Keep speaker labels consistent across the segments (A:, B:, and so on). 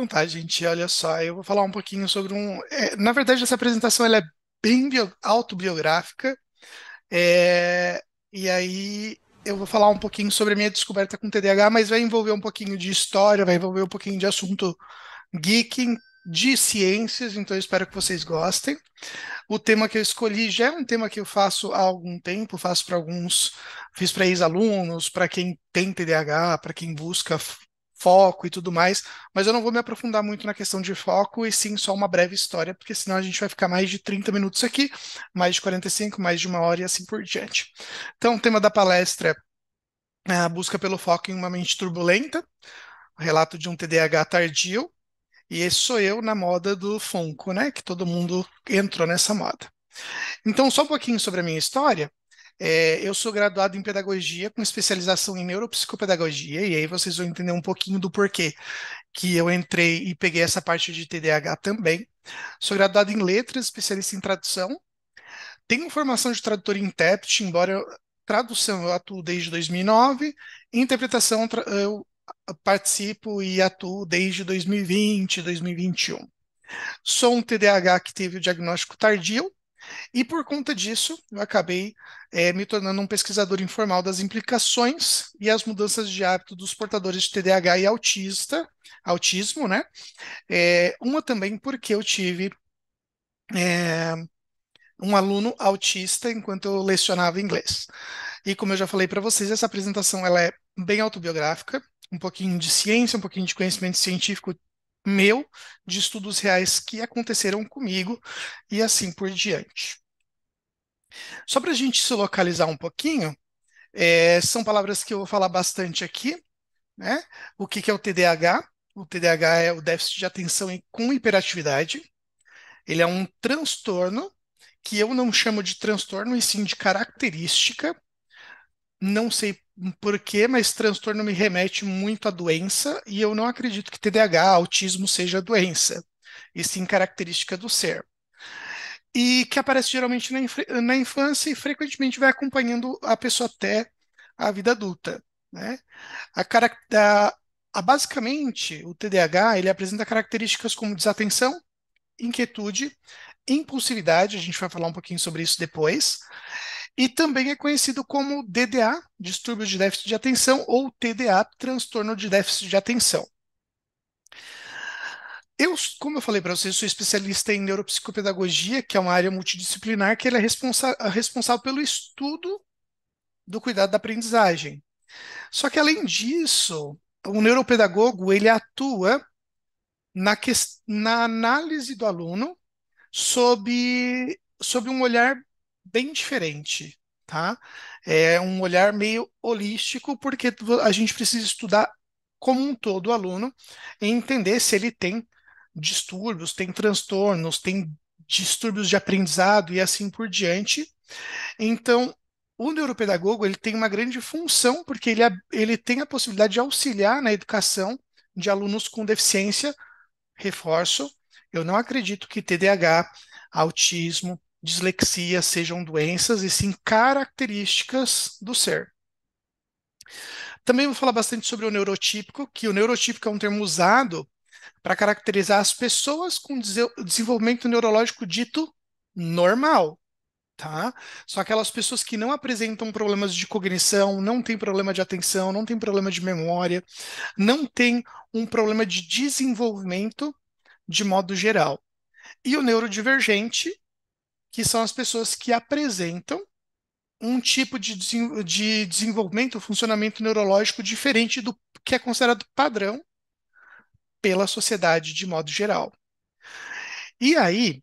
A: Então tá, gente, olha só, eu vou falar um pouquinho sobre um. É, na verdade, essa apresentação ela é bem bio... autobiográfica. É... E aí eu vou falar um pouquinho sobre a minha descoberta com TDAH, mas vai envolver um pouquinho de história, vai envolver um pouquinho de assunto geek, de ciências, então eu espero que vocês gostem. O tema que eu escolhi já é um tema que eu faço há algum tempo, faço para alguns, fiz para ex-alunos, para quem tem TDAH, para quem busca foco e tudo mais, mas eu não vou me aprofundar muito na questão de foco e sim só uma breve história, porque senão a gente vai ficar mais de 30 minutos aqui, mais de 45, mais de uma hora e assim por diante. Então, o tema da palestra é a busca pelo foco em uma mente turbulenta, relato de um TDAH tardio, e esse sou eu na moda do Funko, né? Que todo mundo entrou nessa moda. Então, só um pouquinho sobre a minha história. É, eu sou graduado em pedagogia com especialização em neuropsicopedagogia, e aí vocês vão entender um pouquinho do porquê que eu entrei e peguei essa parte de TDAH também. Sou graduado em letras, especialista em tradução. Tenho formação de tradutor e intérprete, embora eu, tradução eu atuo desde 2009, interpretação eu participo e atuo desde 2020, 2021. Sou um TDAH que teve o diagnóstico tardio, e por conta disso, eu acabei é, me tornando um pesquisador informal das implicações e as mudanças de hábito dos portadores de TDAH e autista, autismo, né? É, uma também porque eu tive é, um aluno autista enquanto eu lecionava inglês. E como eu já falei para vocês, essa apresentação ela é bem autobiográfica, um pouquinho de ciência, um pouquinho de conhecimento científico meu de estudos reais que aconteceram comigo e assim por diante. Só para a gente se localizar um pouquinho, é, são palavras que eu vou falar bastante aqui. Né? O que, que é o TDAH? O TDAH é o déficit de atenção com hiperatividade. Ele é um transtorno que eu não chamo de transtorno, e sim de característica. Não sei porquê, mas transtorno me remete muito à doença e eu não acredito que TDAH, autismo seja doença, e sim característica do ser. E que aparece geralmente na, inf na infância e frequentemente vai acompanhando a pessoa até a vida adulta. Né? A, a, a, basicamente, o TDAH ele apresenta características como desatenção, inquietude, impulsividade, a gente vai falar um pouquinho sobre isso depois, e também é conhecido como DDA, distúrbio de déficit de atenção, ou TDA, transtorno de déficit de atenção. Eu, como eu falei para vocês, sou especialista em neuropsicopedagogia, que é uma área multidisciplinar que é responsa responsável pelo estudo do cuidado da aprendizagem. Só que além disso, o neuropedagogo ele atua na, na análise do aluno sob, sob um olhar bem diferente, tá? É um olhar meio holístico, porque a gente precisa estudar como um todo o aluno e entender se ele tem distúrbios, tem transtornos, tem distúrbios de aprendizado e assim por diante. Então, o neuropedagogo ele tem uma grande função, porque ele, ele tem a possibilidade de auxiliar na educação de alunos com deficiência, reforço, eu não acredito que TDAH, autismo, dislexia sejam doenças e sim características do ser. Também vou falar bastante sobre o neurotípico, que o neurotípico é um termo usado para caracterizar as pessoas com desenvolvimento neurológico dito normal, tá? São aquelas pessoas que não apresentam problemas de cognição, não tem problema de atenção, não tem problema de memória, não tem um problema de desenvolvimento de modo geral. E o neurodivergente, que são as pessoas que apresentam um tipo de, de desenvolvimento, funcionamento neurológico diferente do que é considerado padrão pela sociedade de modo geral. E aí,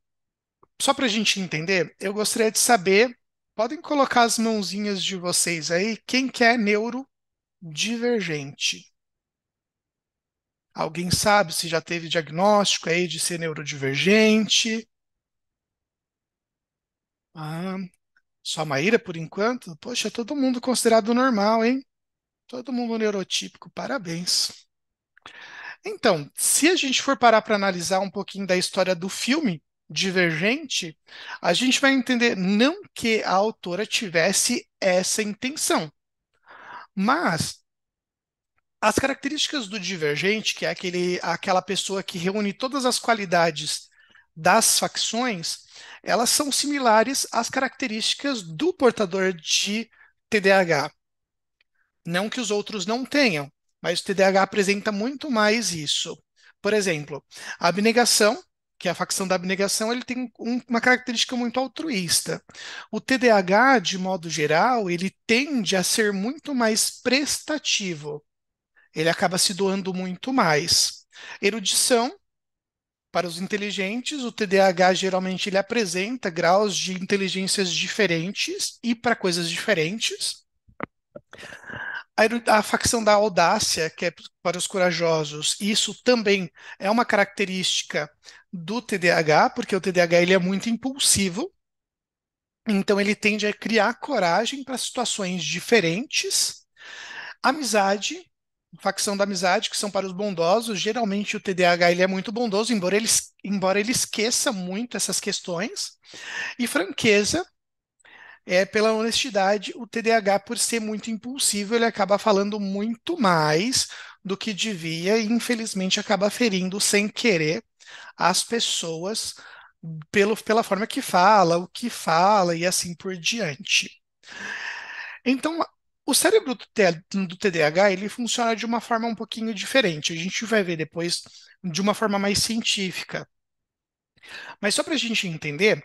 A: só para a gente entender, eu gostaria de saber, podem colocar as mãozinhas de vocês aí, quem quer é neurodivergente? Alguém sabe se já teve diagnóstico aí de ser neurodivergente? Ah, só a Maíra, por enquanto? Poxa, todo mundo considerado normal, hein? Todo mundo neurotípico, parabéns. Então, se a gente for parar para analisar um pouquinho da história do filme Divergente, a gente vai entender não que a autora tivesse essa intenção, mas as características do divergente, que é aquele, aquela pessoa que reúne todas as qualidades das facções, elas são similares às características do portador de TDAH. Não que os outros não tenham, mas o TDAH apresenta muito mais isso. Por exemplo, a abnegação, que é a facção da abnegação, ele tem um, uma característica muito altruísta. O TDAH, de modo geral, ele tende a ser muito mais prestativo ele acaba se doando muito mais. Erudição, para os inteligentes, o TDAH geralmente ele apresenta graus de inteligências diferentes e para coisas diferentes. A, a, facção da audácia, que é para os corajosos, isso também é uma característica do TDAH, porque o TDAH ele é muito impulsivo, então ele tende a criar coragem para situações diferentes. Amizade, facção da amizade, que são para os bondosos. Geralmente o TDAH ele é muito bondoso, embora ele, embora ele esqueça muito essas questões. E franqueza, é pela honestidade, o TDAH, por ser muito impulsivo, ele acaba falando muito mais do que devia e, infelizmente, acaba ferindo sem querer as pessoas pelo, pela forma que fala, o que fala e assim por diante. Então, o cérebro do, TDAH ele funciona de uma forma um pouquinho diferente. A gente vai ver depois de uma forma mais científica. Mas só para a gente entender,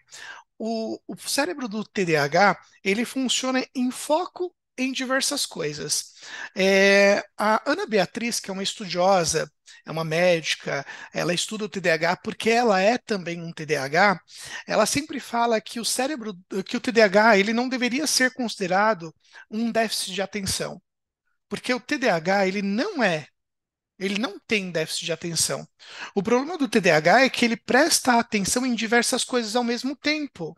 A: o, o cérebro do TDAH ele funciona em foco em diversas coisas. É, a Ana Beatriz, que é uma estudiosa, é uma médica, ela estuda o TDAH porque ela é também um TDAH. Ela sempre fala que o cérebro, que o TDAH, ele não deveria ser considerado um déficit de atenção, porque o TDAH ele não é ele não tem déficit de atenção. O problema do TDAH é que ele presta atenção em diversas coisas ao mesmo tempo.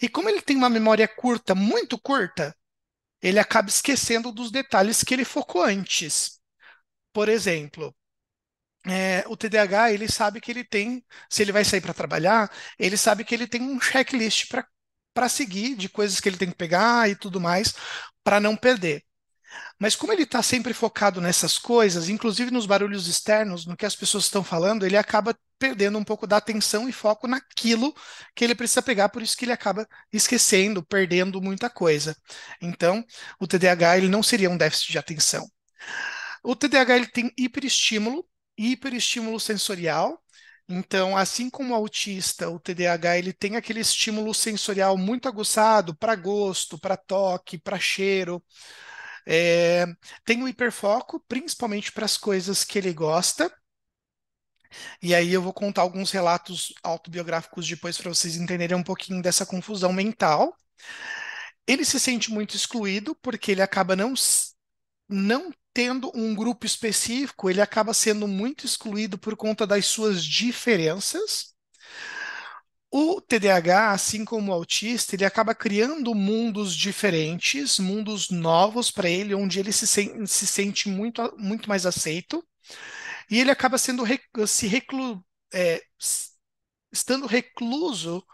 A: E como ele tem uma memória curta, muito curta, ele acaba esquecendo dos detalhes que ele focou antes. Por exemplo, é, o TDAH ele sabe que ele tem, se ele vai sair para trabalhar, ele sabe que ele tem um checklist para seguir de coisas que ele tem que pegar e tudo mais para não perder. Mas como ele está sempre focado nessas coisas, inclusive nos barulhos externos, no que as pessoas estão falando, ele acaba perdendo um pouco da atenção e foco naquilo que ele precisa pegar, por isso que ele acaba esquecendo, perdendo muita coisa. Então, o TDAH ele não seria um déficit de atenção. O TDAH ele tem hiperestímulo, hiperestímulo sensorial, então, assim como o autista, o TDAH, ele tem aquele estímulo sensorial muito aguçado para gosto, para toque, para cheiro, é, tem um hiperfoco, principalmente para as coisas que ele gosta. E aí eu vou contar alguns relatos autobiográficos depois para vocês entenderem um pouquinho dessa confusão mental. Ele se sente muito excluído porque ele acaba não não tendo um grupo específico, ele acaba sendo muito excluído por conta das suas diferenças. O TDAH, assim como o autista, ele acaba criando mundos diferentes, mundos novos para ele, onde ele se, se, se sente muito, muito mais aceito, e ele acaba sendo se reclu, é, estando recluso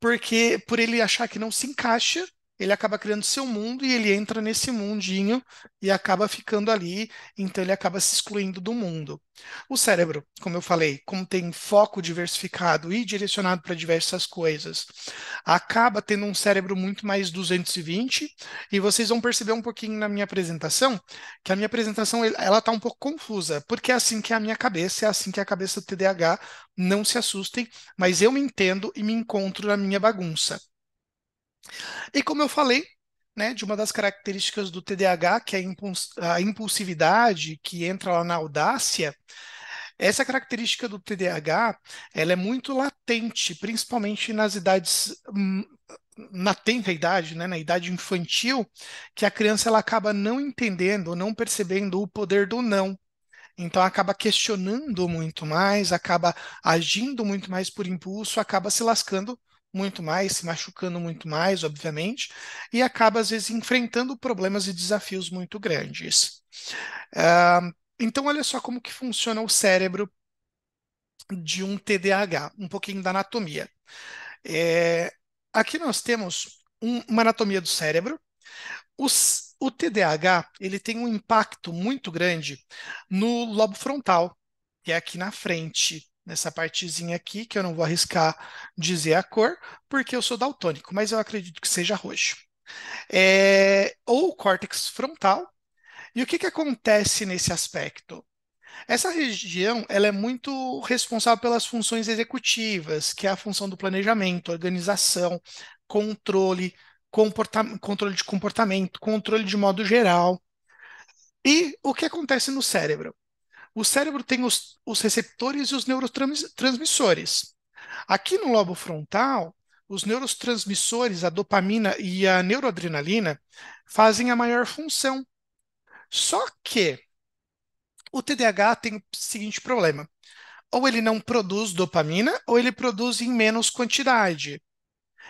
A: porque por ele achar que não se encaixa ele acaba criando seu mundo e ele entra nesse mundinho e acaba ficando ali, então ele acaba se excluindo do mundo. O cérebro, como eu falei, como tem foco diversificado e direcionado para diversas coisas, acaba tendo um cérebro muito mais 220 e vocês vão perceber um pouquinho na minha apresentação que a minha apresentação ela tá um pouco confusa, porque é assim que é a minha cabeça, é assim que é a cabeça do TDAH, não se assustem, mas eu me entendo e me encontro na minha bagunça. E como eu falei, né, de uma das características do TDAH, que é a impulsividade, que entra lá na audácia, essa característica do TDAH, ela é muito latente, principalmente nas idades hum, na tenra idade, né, na idade infantil, que a criança ela acaba não entendendo, não percebendo o poder do não. Então acaba questionando muito mais, acaba agindo muito mais por impulso, acaba se lascando muito mais, se machucando muito mais, obviamente, e acaba às vezes enfrentando problemas e desafios muito grandes. Uh, então, olha só como que funciona o cérebro de um TDAH, um pouquinho da anatomia. É, aqui nós temos um, uma anatomia do cérebro. Os, o TDAH ele tem um impacto muito grande no lobo frontal, que é aqui na frente, nessa partezinha aqui, que eu não vou arriscar dizer a cor, porque eu sou daltônico, mas eu acredito que seja roxo. É, ou córtex frontal. E o que, que acontece nesse aspecto? Essa região ela é muito responsável pelas funções executivas, que é a função do planejamento, organização, controle, controle de comportamento, controle de modo geral. E o que acontece no cérebro? O cérebro tem os, os receptores e os neurotransmissores. Aqui no lobo frontal, os neurotransmissores, a dopamina e a neuroadrenalina, fazem a maior função. Só que o TDAH tem o seguinte problema: ou ele não produz dopamina, ou ele produz em menos quantidade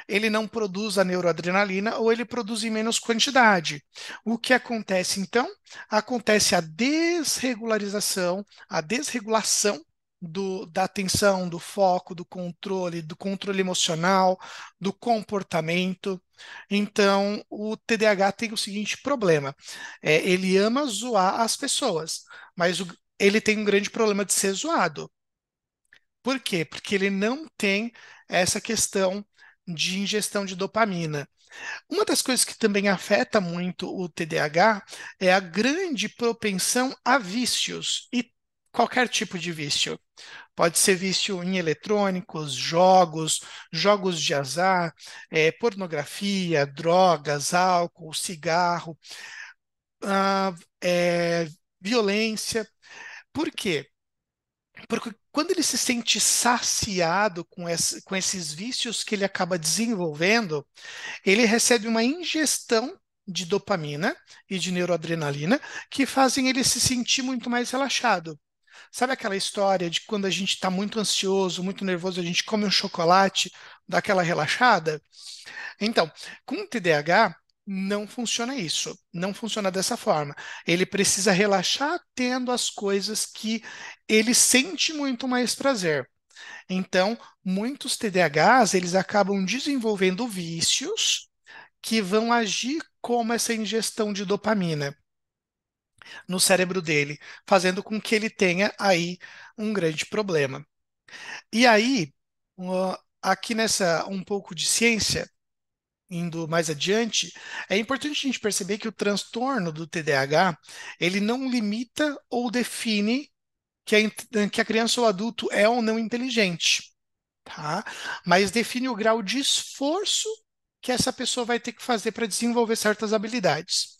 A: ele não produz a neuroadrenalina ou ele produz em menos quantidade. O que acontece então? Acontece a desregularização, a desregulação do, da atenção, do foco, do controle, do controle emocional, do comportamento. Então, o TDAH tem o seguinte problema: é, ele ama zoar as pessoas, mas o, ele tem um grande problema de ser zoado. Por quê? Porque ele não tem essa questão de ingestão de dopamina. Uma das coisas que também afeta muito o TDAH é a grande propensão a vícios e qualquer tipo de vício. Pode ser vício em eletrônicos, jogos, jogos de azar, é, pornografia, drogas, álcool, cigarro, ah, é, violência. Por quê? Porque quando ele se sente saciado com, esse, com esses vícios que ele acaba desenvolvendo, ele recebe uma ingestão de dopamina e de neuroadrenalina que fazem ele se sentir muito mais relaxado. Sabe aquela história de quando a gente está muito ansioso, muito nervoso, a gente come um chocolate, dá aquela relaxada? Então, com o TDAH, não funciona isso, não funciona dessa forma. Ele precisa relaxar tendo as coisas que ele sente muito mais prazer. Então, muitos TDAHs, eles acabam desenvolvendo vícios que vão agir como essa ingestão de dopamina no cérebro dele, fazendo com que ele tenha aí um grande problema. E aí, aqui nessa um pouco de ciência, indo mais adiante, é importante a gente perceber que o transtorno do TDAH ele não limita ou define que a, que a criança ou adulto é ou não inteligente, tá? Mas define o grau de esforço que essa pessoa vai ter que fazer para desenvolver certas habilidades.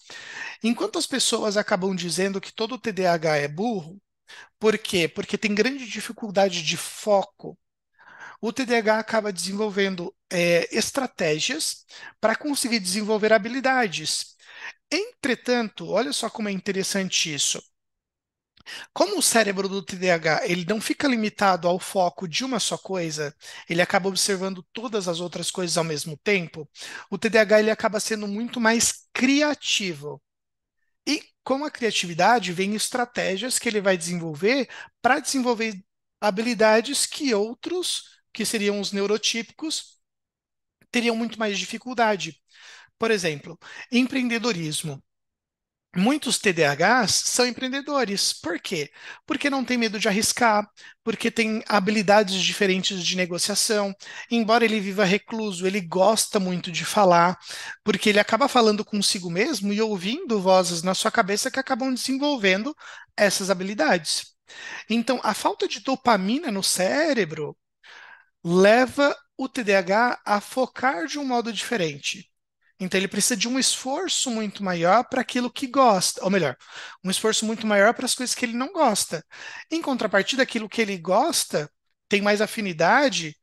A: Enquanto as pessoas acabam dizendo que todo TDAH é burro, por quê? Porque tem grande dificuldade de foco o TDAH acaba desenvolvendo é, estratégias para conseguir desenvolver habilidades. Entretanto, olha só como é interessante isso. Como o cérebro do TDAH ele não fica limitado ao foco de uma só coisa, ele acaba observando todas as outras coisas ao mesmo tempo. O TDAH ele acaba sendo muito mais criativo. E com a criatividade vem estratégias que ele vai desenvolver para desenvolver habilidades que outros que seriam os neurotípicos, teriam muito mais dificuldade. Por exemplo, empreendedorismo. Muitos TDAHs são empreendedores. Por quê? Porque não tem medo de arriscar, porque tem habilidades diferentes de negociação. Embora ele viva recluso, ele gosta muito de falar, porque ele acaba falando consigo mesmo e ouvindo vozes na sua cabeça que acabam desenvolvendo essas habilidades. Então, a falta de dopamina no cérebro leva o TDAH a focar de um modo diferente. Então ele precisa de um esforço muito maior para aquilo que gosta, ou melhor, um esforço muito maior para as coisas que ele não gosta. Em contrapartida, aquilo que ele gosta tem mais afinidade,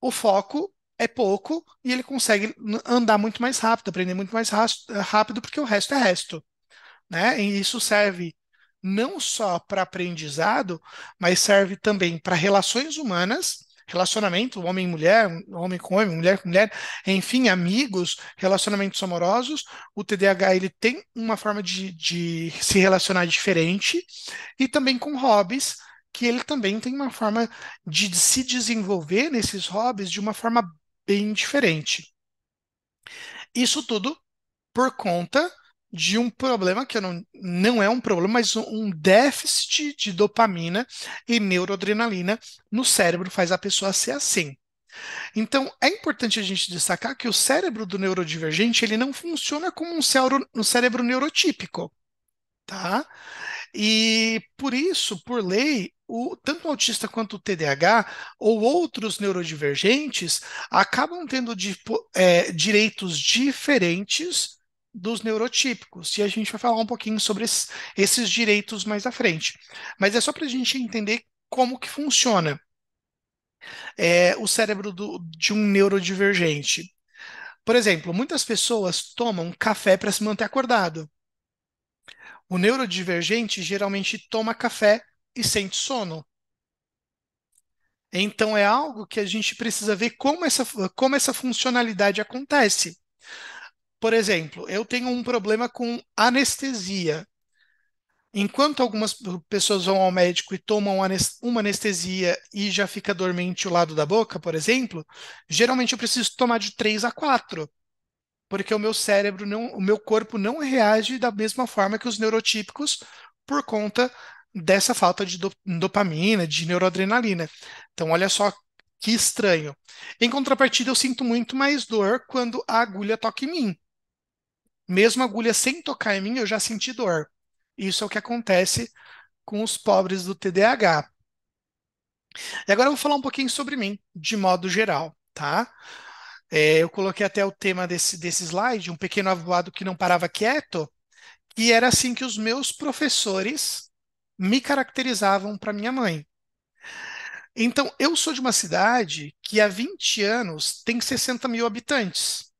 A: o foco é pouco e ele consegue andar muito mais rápido, aprender muito mais rápido, porque o resto é resto. Né? E isso serve não só para aprendizado, mas serve também para relações humanas relacionamento, homem e mulher, homem com homem, mulher com mulher, enfim, amigos, relacionamentos amorosos, o TDAH ele tem uma forma de, de se relacionar diferente e também com hobbies, que ele também tem uma forma de se desenvolver nesses hobbies de uma forma bem diferente. Isso tudo por conta de um problema que não, não é um problema, mas um déficit de dopamina e neuroadrenalina no cérebro faz a pessoa ser assim. Então, é importante a gente destacar que o cérebro do neurodivergente ele não funciona como um cérebro, um cérebro neurotípico. Tá? E por isso, por lei, o, tanto o autista quanto o TDAH ou outros neurodivergentes acabam tendo é, direitos diferentes dos neurotípicos, e a gente vai falar um pouquinho sobre esses direitos mais à frente. Mas é só para a gente entender como que funciona é, o cérebro do, de um neurodivergente. Por exemplo, muitas pessoas tomam café para se manter acordado. O neurodivergente geralmente toma café e sente sono. Então é algo que a gente precisa ver como essa, como essa funcionalidade acontece. Por exemplo, eu tenho um problema com anestesia. Enquanto algumas pessoas vão ao médico e tomam uma anestesia e já fica dormente o lado da boca, por exemplo, geralmente eu preciso tomar de 3 a 4, porque o meu cérebro não, o meu corpo não reage da mesma forma que os neurotípicos por conta dessa falta de dopamina, de neuroadrenalina. Então, olha só que estranho. Em contrapartida, eu sinto muito mais dor quando a agulha toca em mim. Mesmo a agulha sem tocar em mim, eu já senti dor. Isso é o que acontece com os pobres do TDAH. E agora eu vou falar um pouquinho sobre mim, de modo geral, tá? É, eu coloquei até o tema desse, desse slide, um pequeno avoado que não parava quieto, e era assim que os meus professores me caracterizavam para minha mãe. Então, eu sou de uma cidade que há 20 anos tem 60 mil habitantes.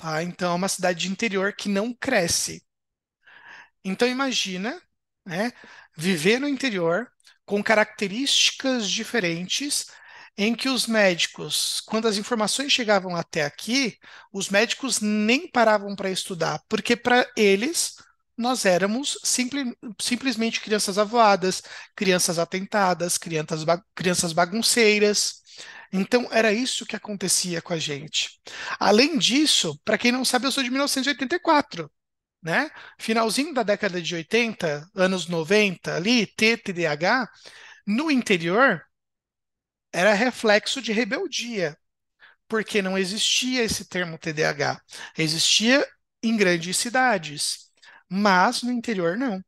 A: Tá? Então, é uma cidade de interior que não cresce. Então, imagina né, viver no interior com características diferentes em que os médicos, quando as informações chegavam até aqui, os médicos nem paravam para estudar, porque para eles nós éramos simple, simplesmente crianças avoadas, crianças atentadas, crianças, crianças bagunceiras. Então, era isso que acontecia com a gente. Além disso, para quem não sabe, eu sou de 1984. Né? Finalzinho da década de 80, anos 90, ali, TTDH, no interior, era reflexo de rebeldia, porque não existia esse termo TDAH. Existia em grandes cidades, mas no interior não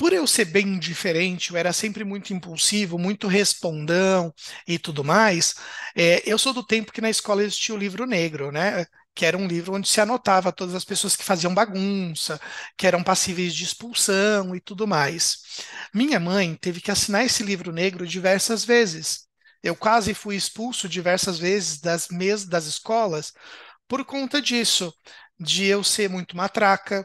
A: por eu ser bem diferente, eu era sempre muito impulsivo, muito respondão e tudo mais, é, eu sou do tempo que na escola existia o livro negro, né? Que era um livro onde se anotava todas as pessoas que faziam bagunça, que eram passíveis de expulsão e tudo mais. Minha mãe teve que assinar esse livro negro diversas vezes. Eu quase fui expulso diversas vezes das mesas das escolas por conta disso, de eu ser muito matraca,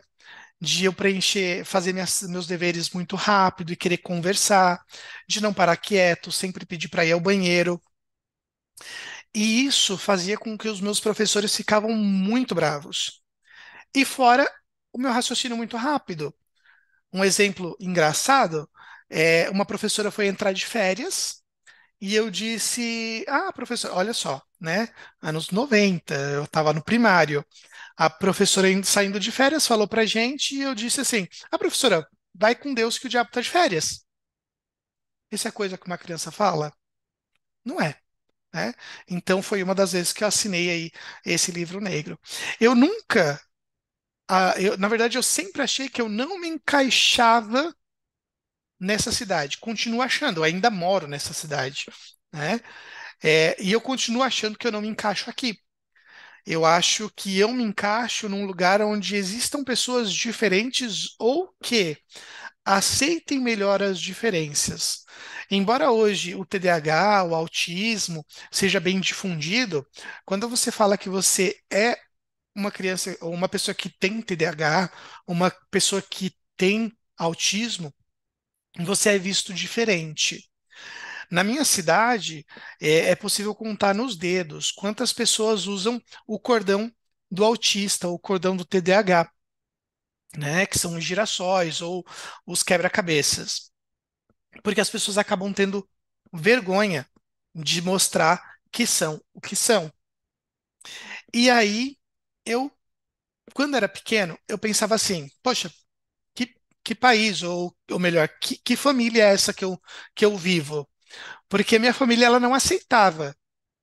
A: de eu preencher, fazer minhas, meus deveres muito rápido e querer conversar, de não parar quieto, sempre pedir para ir ao banheiro. E isso fazia com que os meus professores ficavam muito bravos. E fora o meu raciocínio muito rápido. Um exemplo engraçado é uma professora foi entrar de férias e eu disse: "Ah, professora olha só, né? Anos 90, eu estava no primário a professora saindo de férias falou para gente e eu disse assim: a ah, professora, vai com Deus que o diabo está de férias. Isso é coisa que uma criança fala? Não é. Né? Então foi uma das vezes que eu assinei aí esse livro negro. Eu nunca, eu, na verdade, eu sempre achei que eu não me encaixava nessa cidade. Continuo achando, ainda moro nessa cidade, né? É, e eu continuo achando que eu não me encaixo aqui. Eu acho que eu me encaixo num lugar onde existam pessoas diferentes ou que aceitem melhor as diferenças. Embora hoje o TDAH, o autismo, seja bem difundido, quando você fala que você é uma criança ou uma pessoa que tem TDAH, uma pessoa que tem autismo, você é visto diferente. Na minha cidade, é, é possível contar nos dedos quantas pessoas usam o cordão do autista, o cordão do TDAH, né, que são os girassóis ou os quebra-cabeças. Porque as pessoas acabam tendo vergonha de mostrar que são o que são. E aí, eu, quando era pequeno, eu pensava assim: poxa, que, que país, ou, ou melhor, que, que família é essa que eu, que eu vivo? Porque minha família ela não aceitava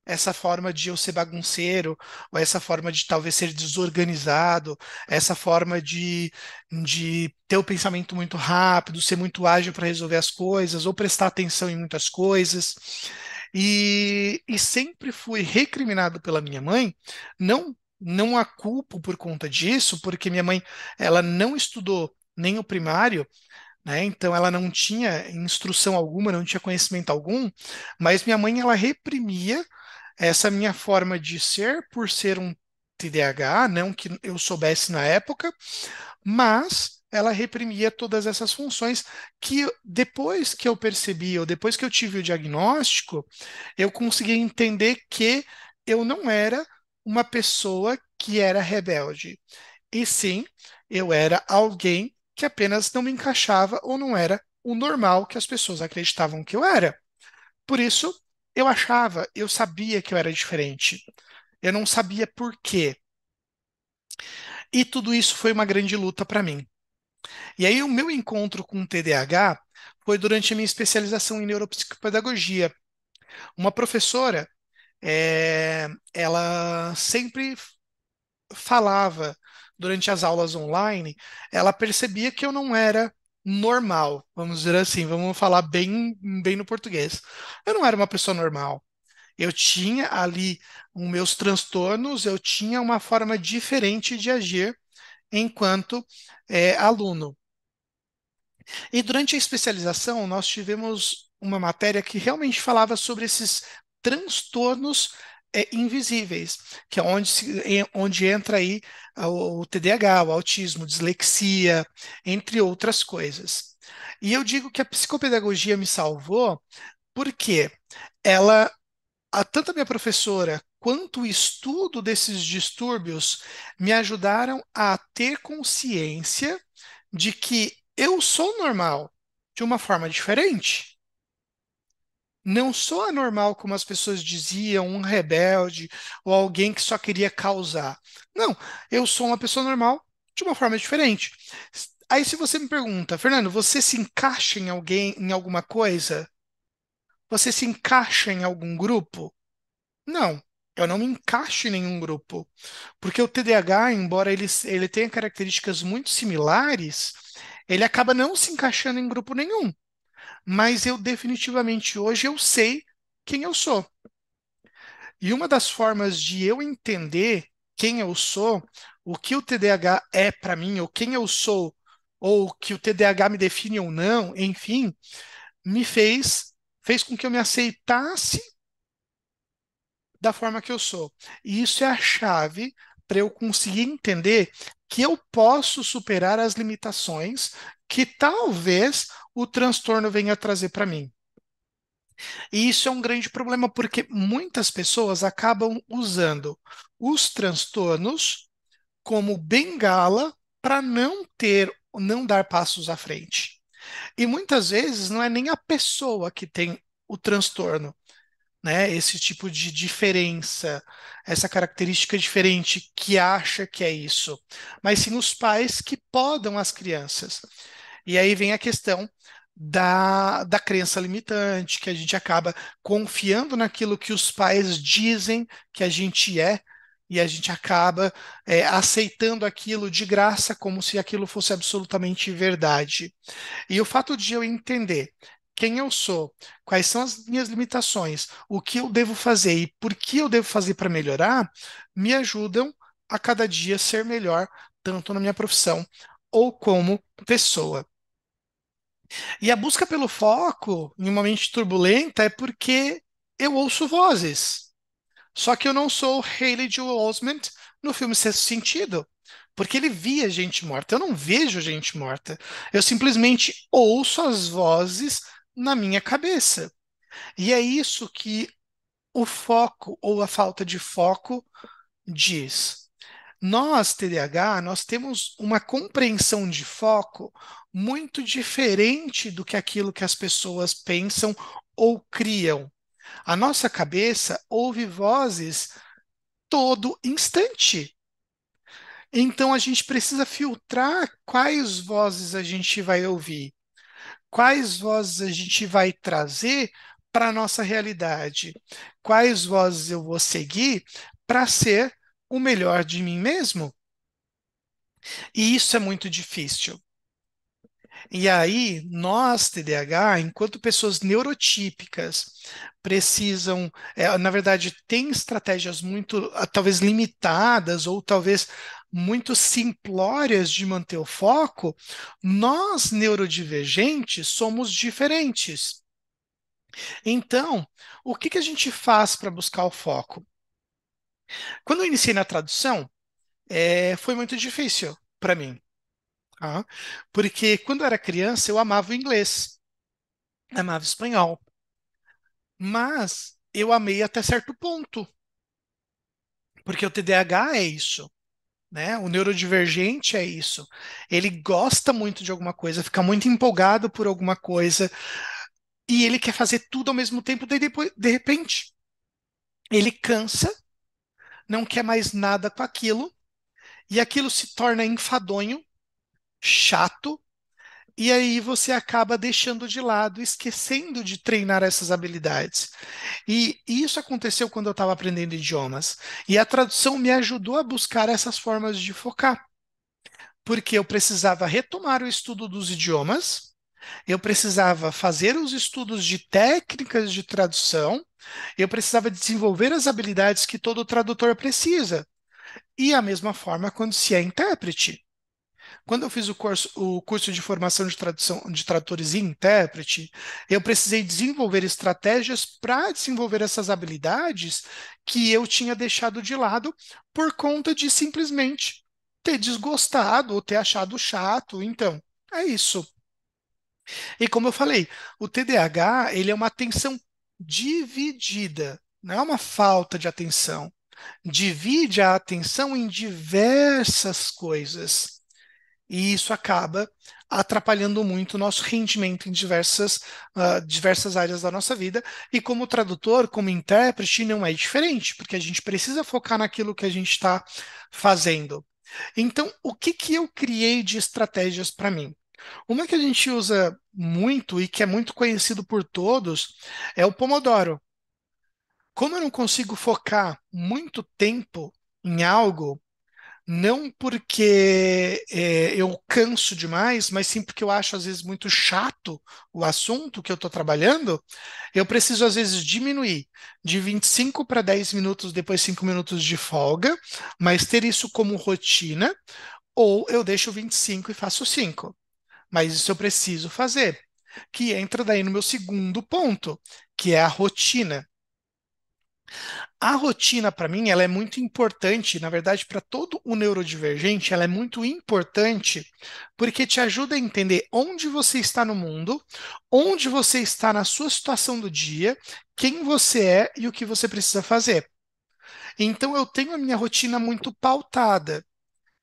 A: essa forma de eu ser bagunceiro, ou essa forma de talvez ser desorganizado, essa forma de, de ter o pensamento muito rápido, ser muito ágil para resolver as coisas, ou prestar atenção em muitas coisas. E, e sempre fui recriminado pela minha mãe, não não a culpo por conta disso, porque minha mãe ela não estudou nem o primário, né? Então ela não tinha instrução alguma, não tinha conhecimento algum, mas minha mãe ela reprimia essa minha forma de ser por ser um TDAH, não que eu soubesse na época, mas ela reprimia todas essas funções que depois que eu percebi, ou depois que eu tive o diagnóstico, eu consegui entender que eu não era uma pessoa que era rebelde. E sim, eu era alguém que apenas não me encaixava ou não era o normal que as pessoas acreditavam que eu era. Por isso, eu achava, eu sabia que eu era diferente. Eu não sabia por quê. E tudo isso foi uma grande luta para mim. E aí, o meu encontro com o TDAH foi durante a minha especialização em neuropsicopedagogia. Uma professora, é, ela sempre falava durante as aulas online, ela percebia que eu não era normal, vamos dizer assim, vamos falar bem, bem no português. Eu não era uma pessoa normal. Eu tinha ali os meus transtornos, eu tinha uma forma diferente de agir enquanto é, aluno. E durante a especialização, nós tivemos uma matéria que realmente falava sobre esses transtornos é, invisíveis, que é onde, se, é, onde entra aí o, o TDAH, o autismo, dislexia, entre outras coisas. E eu digo que a psicopedagogia me salvou porque ela, a, tanto a minha professora quanto o estudo desses distúrbios me ajudaram a ter consciência de que eu sou normal de uma forma diferente não sou anormal, como as pessoas diziam, um rebelde ou alguém que só queria causar. Não, eu sou uma pessoa normal de uma forma diferente. Aí se você me pergunta, Fernando, você se encaixa em alguém, em alguma coisa? Você se encaixa em algum grupo? Não, eu não me encaixo em nenhum grupo. Porque o TDAH, embora ele, ele tenha características muito similares, ele acaba não se encaixando em grupo nenhum mas eu definitivamente hoje eu sei quem eu sou. E uma das formas de eu entender quem eu sou, o que o TDAH é para mim, ou quem eu sou, ou que o TDAH me define ou não, enfim, me fez fez com que eu me aceitasse da forma que eu sou. E isso é a chave para eu conseguir entender que eu posso superar as limitações que talvez o transtorno venha trazer para mim. E isso é um grande problema porque muitas pessoas acabam usando os transtornos como bengala para não ter, não dar passos à frente. E muitas vezes não é nem a pessoa que tem o transtorno, né? Esse tipo de diferença, essa característica diferente que acha que é isso, mas sim os pais que podam as crianças. E aí vem a questão da, da crença limitante, que a gente acaba confiando naquilo que os pais dizem que a gente é, e a gente acaba é, aceitando aquilo de graça como se aquilo fosse absolutamente verdade. E o fato de eu entender quem eu sou, quais são as minhas limitações, o que eu devo fazer e por que eu devo fazer para melhorar, me ajudam a cada dia ser melhor, tanto na minha profissão ou como pessoa. E a busca pelo foco em uma mente turbulenta é porque eu ouço vozes. Só que eu não sou Haley Joel Osment no filme Sexto Sentido, porque ele via gente morta. Eu não vejo gente morta. Eu simplesmente ouço as vozes na minha cabeça. E é isso que o foco ou a falta de foco diz. Nós, TDAH, nós temos uma compreensão de foco muito diferente do que aquilo que as pessoas pensam ou criam. A nossa cabeça ouve vozes todo instante. Então a gente precisa filtrar quais vozes a gente vai ouvir, quais vozes a gente vai trazer para a nossa realidade, quais vozes eu vou seguir para ser o melhor de mim mesmo. E isso é muito difícil. E aí, nós, TDAH, enquanto pessoas neurotípicas, precisam, é, na verdade, tem estratégias muito, ah, talvez limitadas ou talvez muito simplórias de manter o foco, nós neurodivergentes somos diferentes. Então, o que, que a gente faz para buscar o foco? Quando eu iniciei na tradução, é, foi muito difícil para mim. Porque quando eu era criança eu amava o inglês, amava o espanhol, mas eu amei até certo ponto, porque o TDAH é isso. Né? O neurodivergente é isso. Ele gosta muito de alguma coisa, fica muito empolgado por alguma coisa e ele quer fazer tudo ao mesmo tempo. Daí depois, de repente, ele cansa, não quer mais nada com aquilo e aquilo se torna enfadonho chato, e aí você acaba deixando de lado, esquecendo de treinar essas habilidades. E isso aconteceu quando eu estava aprendendo idiomas, e a tradução me ajudou a buscar essas formas de focar. Porque eu precisava retomar o estudo dos idiomas, eu precisava fazer os estudos de técnicas de tradução, eu precisava desenvolver as habilidades que todo tradutor precisa. E a mesma forma quando se é intérprete quando eu fiz o curso, o curso de formação de tradução de tradutores e intérprete, eu precisei desenvolver estratégias para desenvolver essas habilidades que eu tinha deixado de lado por conta de simplesmente ter desgostado ou ter achado chato. Então, é isso. E como eu falei, o TDAH ele é uma atenção dividida, não é uma falta de atenção divide a atenção em diversas coisas e isso acaba atrapalhando muito o nosso rendimento em diversas, uh, diversas áreas da nossa vida. E como tradutor, como intérprete, não é diferente, porque a gente precisa focar naquilo que a gente está fazendo. Então, o que, que eu criei de estratégias para mim? Uma que a gente usa muito e que é muito conhecido por todos é o Pomodoro. Como eu não consigo focar muito tempo em algo, não porque é, eu canso demais, mas sim porque eu acho às vezes muito chato o assunto que eu estou trabalhando, eu preciso às vezes diminuir de 25 para 10 minutos, depois 5 minutos de folga, mas ter isso como rotina, ou eu deixo 25 e faço 5. Mas isso eu preciso fazer, que entra daí no meu segundo ponto, que é a rotina. A rotina, para mim, ela é muito importante, na verdade, para todo o neurodivergente, ela é muito importante porque te ajuda a entender onde você está no mundo, onde você está na sua situação do dia, quem você é e o que você precisa fazer. Então, eu tenho a minha rotina muito pautada.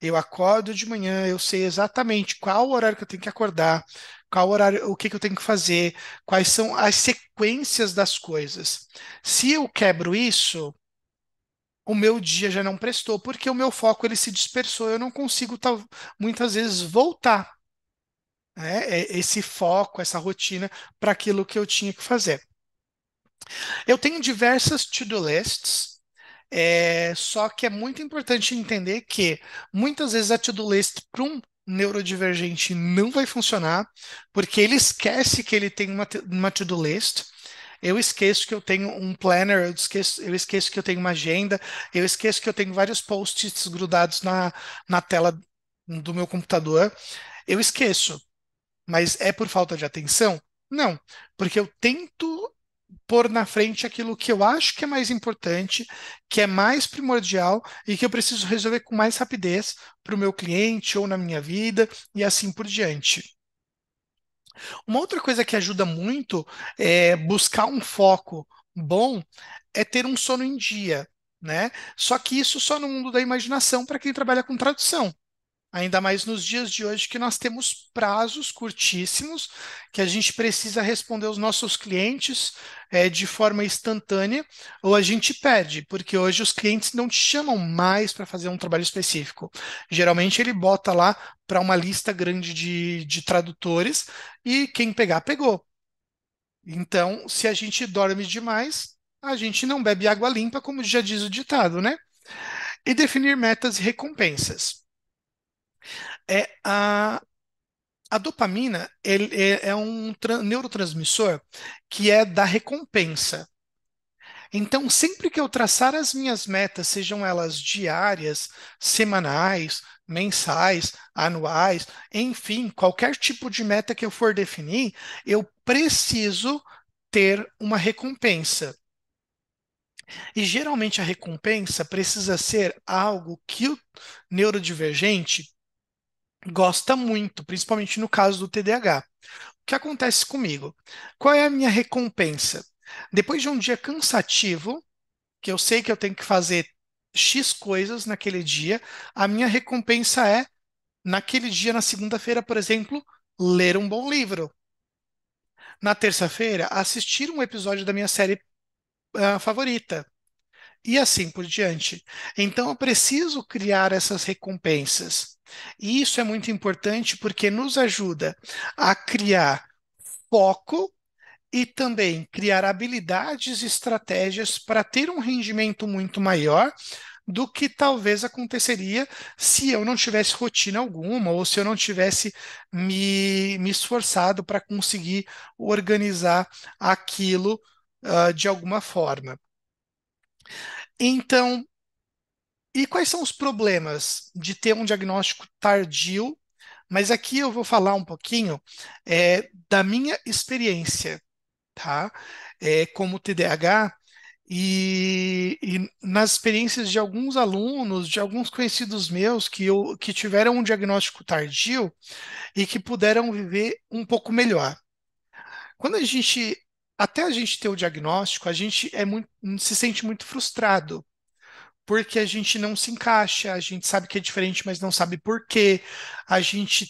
A: Eu acordo de manhã, eu sei exatamente qual o horário que eu tenho que acordar, qual horário, o que, que eu tenho que fazer, quais são as sequências das coisas. Se eu quebro isso, o meu dia já não prestou, porque o meu foco ele se dispersou, eu não consigo muitas vezes voltar né, é, esse foco, essa rotina para aquilo que eu tinha que fazer. Eu tenho diversas to-do lists, é, só que é muito importante entender que muitas vezes a to-do list para um neurodivergente não vai funcionar, porque ele esquece que ele tem uma, uma to-do list, eu esqueço que eu tenho um planner, eu esqueço, eu esqueço que eu tenho uma agenda, eu esqueço que eu tenho vários posts grudados na, na tela do meu computador, eu esqueço. Mas é por falta de atenção? Não, porque eu tento pôr na frente aquilo que eu acho que é mais importante, que é mais primordial e que eu preciso resolver com mais rapidez para o meu cliente ou na minha vida e assim por diante. Uma outra coisa que ajuda muito é buscar um foco bom é ter um sono em dia, né? Só que isso só no mundo da imaginação para quem trabalha com tradução. Ainda mais nos dias de hoje que nós temos prazos curtíssimos que a gente precisa responder os nossos clientes é, de forma instantânea ou a gente pede, porque hoje os clientes não te chamam mais para fazer um trabalho específico. Geralmente ele bota lá para uma lista grande de, de tradutores e quem pegar, pegou. Então, se a gente dorme demais, a gente não bebe água limpa, como já diz o ditado, né? E definir metas e recompensas é a, a dopamina ele é, é um neurotransmissor que é da recompensa. Então, sempre que eu traçar as minhas metas, sejam elas diárias, semanais, mensais, anuais, enfim, qualquer tipo de meta que eu for definir, eu preciso ter uma recompensa. E geralmente a recompensa precisa ser algo que o neurodivergente gosta muito, principalmente no caso do TDAH. O que acontece comigo? Qual é a minha recompensa? Depois de um dia cansativo, que eu sei que eu tenho que fazer X coisas naquele dia, a minha recompensa é, naquele dia, na segunda-feira, por exemplo, ler um bom livro. Na terça-feira, assistir um episódio da minha série uh, favorita. E assim por diante. Então, eu preciso criar essas recompensas. E isso é muito importante porque nos ajuda a criar foco e também criar habilidades e estratégias para ter um rendimento muito maior do que talvez aconteceria se eu não tivesse rotina alguma ou se eu não tivesse me, me esforçado para conseguir organizar aquilo uh, de alguma forma. Então, e quais são os problemas de ter um diagnóstico tardio? Mas aqui eu vou falar um pouquinho é, da minha experiência, tá? É, como TDAH e, e, nas experiências de alguns alunos, de alguns conhecidos meus que, eu, que tiveram um diagnóstico tardio e que puderam viver um pouco melhor. Quando a gente até a gente ter o diagnóstico, a gente é muito, se sente muito frustrado, porque a gente não se encaixa, a gente sabe que é diferente, mas não sabe por quê. A gente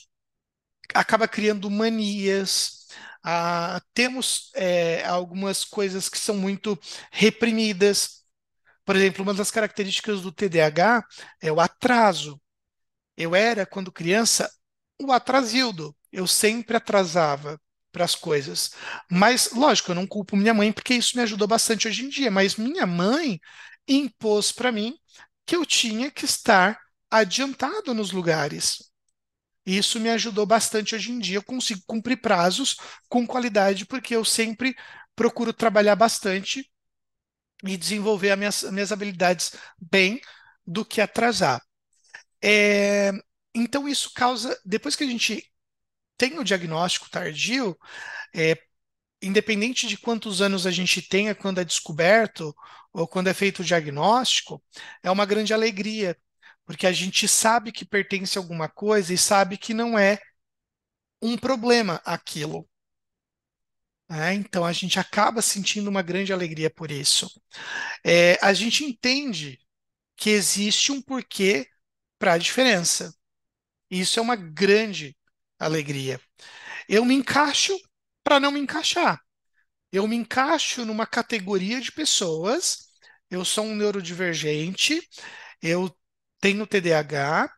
A: acaba criando manias. Ah, temos é, algumas coisas que são muito reprimidas. Por exemplo, uma das características do TDAH é o atraso. Eu era, quando criança, o atrasildo. Eu sempre atrasava para as coisas. Mas, lógico, eu não culpo minha mãe, porque isso me ajudou bastante hoje em dia. Mas minha mãe impôs para mim que eu tinha que estar adiantado nos lugares. Isso me ajudou bastante hoje em dia. Eu consigo cumprir prazos com qualidade, porque eu sempre procuro trabalhar bastante e desenvolver as minhas, minhas habilidades bem do que atrasar. É, então, isso causa. Depois que a gente tem o diagnóstico tardio, é, independente de quantos anos a gente tenha quando é descoberto ou quando é feito o diagnóstico, é uma grande alegria, porque a gente sabe que pertence a alguma coisa e sabe que não é um problema aquilo. É, então a gente acaba sentindo uma grande alegria por isso. É, a gente entende que existe um porquê para a diferença. Isso é uma grande alegria. Eu me encaixo para não me encaixar. Eu me encaixo numa categoria de pessoas, eu sou um neurodivergente, eu tenho TDAH,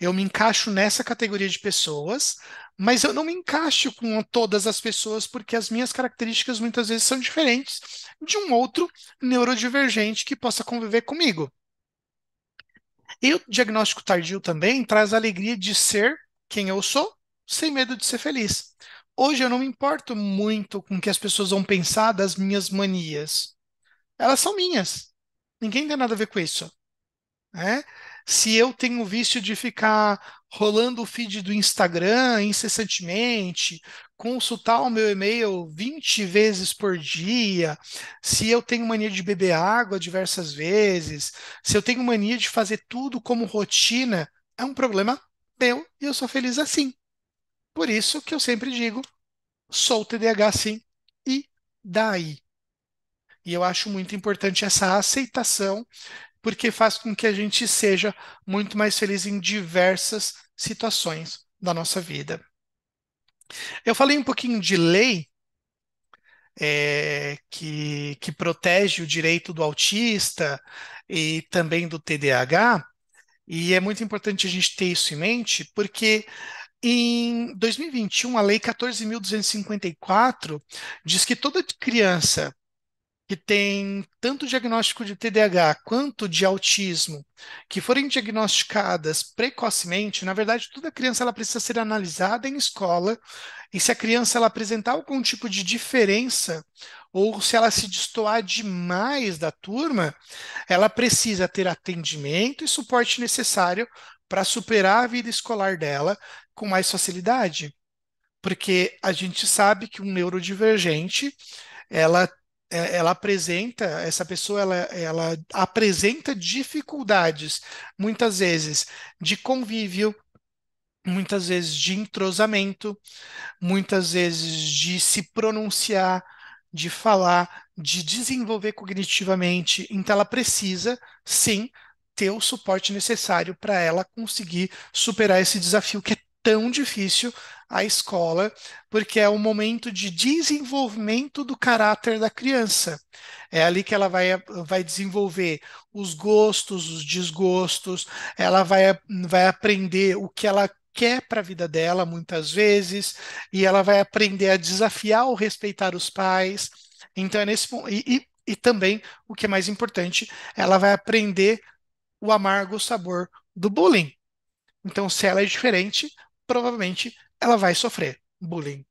A: eu me encaixo nessa categoria de pessoas, mas eu não me encaixo com todas as pessoas porque as minhas características muitas vezes são diferentes de um outro neurodivergente que possa conviver comigo. E o diagnóstico tardio também traz a alegria de ser quem eu sou, sem medo de ser feliz. Hoje eu não me importo muito com o que as pessoas vão pensar das minhas manias. Elas são minhas. Ninguém tem nada a ver com isso. Né? Se eu tenho o vício de ficar rolando o feed do Instagram incessantemente, consultar o meu e-mail 20 vezes por dia, se eu tenho mania de beber água diversas vezes, se eu tenho mania de fazer tudo como rotina, é um problema meu e eu sou feliz assim. Por isso que eu sempre digo, sou TDAH sim, e daí? E eu acho muito importante essa aceitação, porque faz com que a gente seja muito mais feliz em diversas situações da nossa vida. Eu falei um pouquinho de lei é, que, que protege o direito do autista e também do TDAH, e é muito importante a gente ter isso em mente, porque em 2021, a Lei 14.254 diz que toda criança que tem tanto diagnóstico de TDAH quanto de autismo, que forem diagnosticadas precocemente, na verdade, toda criança ela precisa ser analisada em escola, e se a criança ela apresentar algum tipo de diferença ou se ela se destoar demais da turma, ela precisa ter atendimento e suporte necessário para superar a vida escolar dela com mais facilidade. Porque a gente sabe que um neurodivergente, ela é, ela apresenta, essa pessoa ela, ela apresenta dificuldades, muitas vezes de convívio, muitas vezes de entrosamento, muitas vezes de se pronunciar, de falar, de desenvolver cognitivamente. Então ela precisa, sim, ter o suporte necessário para ela conseguir superar esse desafio que é tão difícil a escola, porque é o momento de desenvolvimento do caráter da criança. É ali que ela vai, vai desenvolver os gostos, os desgostos, ela vai, vai aprender o que ela quer para a vida dela, muitas vezes, e ela vai aprender a desafiar ou respeitar os pais. Então, é nesse e, e, e também, o que é mais importante, ela vai aprender o amargo sabor do bullying. Então, se ela é diferente, provavelmente ela vai sofrer bullying.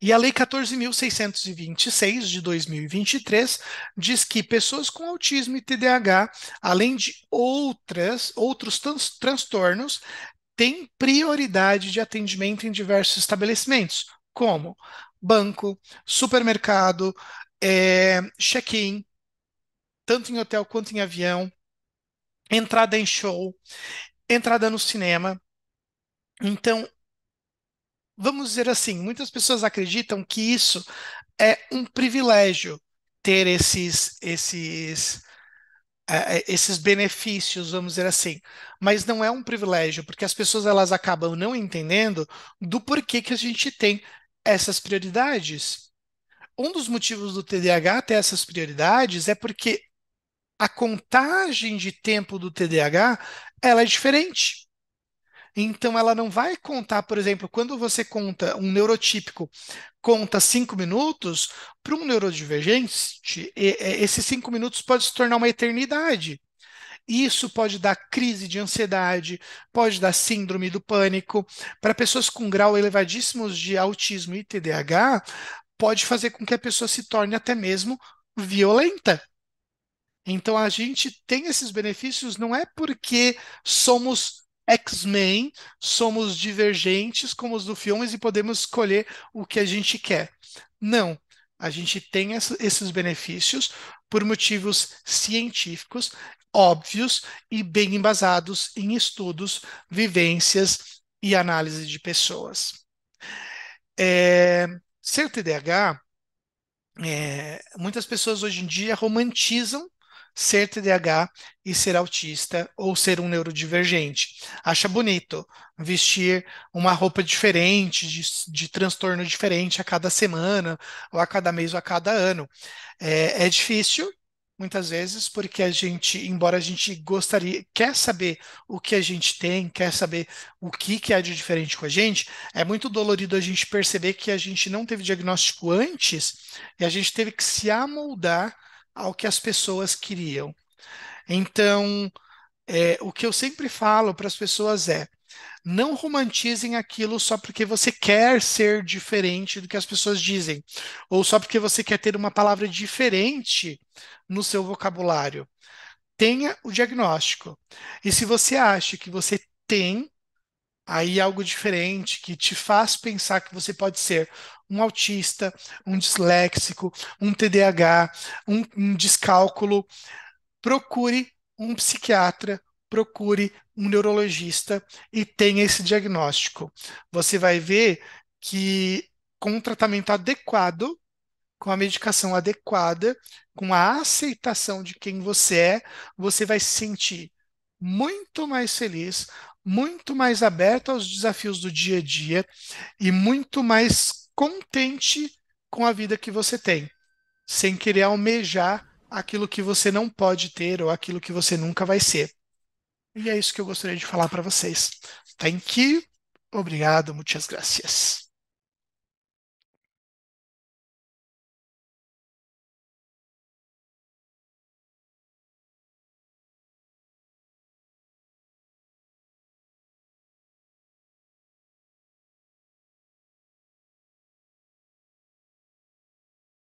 A: E a Lei 14.626 de 2023 diz que pessoas com autismo e TDAH, além de outras, outros transtornos, têm prioridade de atendimento em diversos estabelecimentos, como banco, supermercado, é, check-in, tanto em hotel quanto em avião, entrada em show, entrada no cinema. Então, vamos dizer assim, muitas pessoas acreditam que isso é um privilégio ter esses esses é, é, esses benefícios, vamos dizer assim, mas não é um privilégio, porque as pessoas elas acabam não entendendo do porquê que a gente tem essas prioridades. Um dos motivos do TDAH ter essas prioridades é porque a contagem de tempo do TDAH ela é diferente. Então, ela não vai contar, por exemplo, quando você conta, um neurotípico conta cinco minutos, para um neurodivergente, esses cinco minutos podem se tornar uma eternidade. Isso pode dar crise de ansiedade, pode dar síndrome do pânico. Para pessoas com grau elevadíssimos de autismo e TDAH, pode fazer com que a pessoa se torne até mesmo violenta. Então a gente tem esses benefícios não é porque somos X-Men, somos divergentes como os do filmes e podemos escolher o que a gente quer. Não, a gente tem esses benefícios por motivos científicos óbvios e bem embasados em estudos, vivências e análise de pessoas. É, ser TDAH, é, muitas pessoas hoje em dia romantizam ser TDAH e ser autista ou ser um neurodivergente. Acha bonito vestir uma roupa diferente, de, de transtorno diferente a cada semana, ou a cada mês, ou a cada ano. É, é difícil, muitas vezes, porque a gente, embora a gente gostaria, quer saber o que a gente tem, quer saber o que, que é de diferente com a gente, é muito dolorido a gente perceber que a gente não teve diagnóstico antes e a gente teve que se amoldar ao que as pessoas queriam. Então, é, o que eu sempre falo para as pessoas é: não romantizem aquilo só porque você quer ser diferente do que as pessoas dizem, ou só porque você quer ter uma palavra diferente no seu vocabulário. Tenha o diagnóstico. E se você acha que você tem aí algo diferente que te faz pensar que você pode ser um autista, um disléxico, um TDAH, um, um descálculo, procure um psiquiatra, procure um neurologista e tenha esse diagnóstico. Você vai ver que com um tratamento adequado, com a medicação adequada, com a aceitação de quem você é, você vai se sentir muito mais feliz, muito mais aberto aos desafios do dia a dia e muito mais contente com a vida que você tem, sem querer almejar aquilo que você não pode ter ou aquilo que você nunca vai ser. E é isso que eu gostaria de falar para vocês. Thank you. Obrigado, muitas gracias.